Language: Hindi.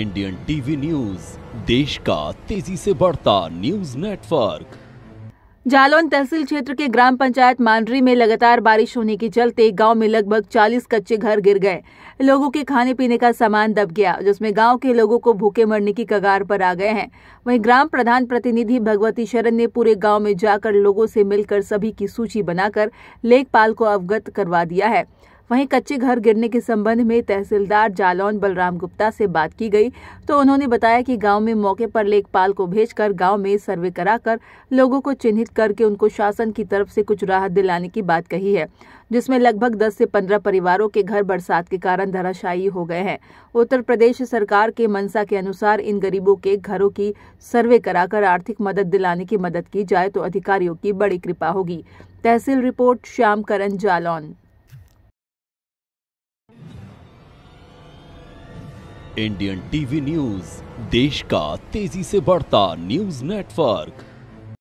इंडियन टीवी न्यूज देश का तेजी से बढ़ता न्यूज नेटवर्क जालौन तहसील क्षेत्र के ग्राम पंचायत मांडरी में लगातार बारिश होने के चलते गांव में लगभग 40 कच्चे घर गिर गए लोगों के खाने पीने का सामान दब गया जिसमें गांव के लोगों को भूखे मरने की कगार पर आ गए हैं वहीं ग्राम प्रधान प्रतिनिधि भगवती शरण ने पूरे गांव में जाकर लोगों से मिलकर सभी की सूची बनाकर लेखपाल को अवगत करवा दिया है वहीं कच्चे घर गिरने के संबंध में तहसीलदार जालौन बलराम गुप्ता से बात की गई तो उन्होंने बताया कि गांव में मौके पर लेखपाल को भेजकर गांव में सर्वे कराकर लोगों को चिन्हित करके उनको शासन की तरफ से कुछ राहत दिलाने की बात कही है जिसमें लगभग 10 से 15 परिवारों के घर बरसात के कारण धराशायी हो गए हैं उत्तर प्रदेश सरकार के मनसा के अनुसार इन गरीबों के घरों की सर्वे कराकर आर्थिक मदद दिलाने की मदद की जाए तो अधिकारियों की बड़ी कृपा होगी तहसील report Shyam Karan Jalaun Indian TV news देश का तेजी से बढ़ता न्यूज नेटवर्क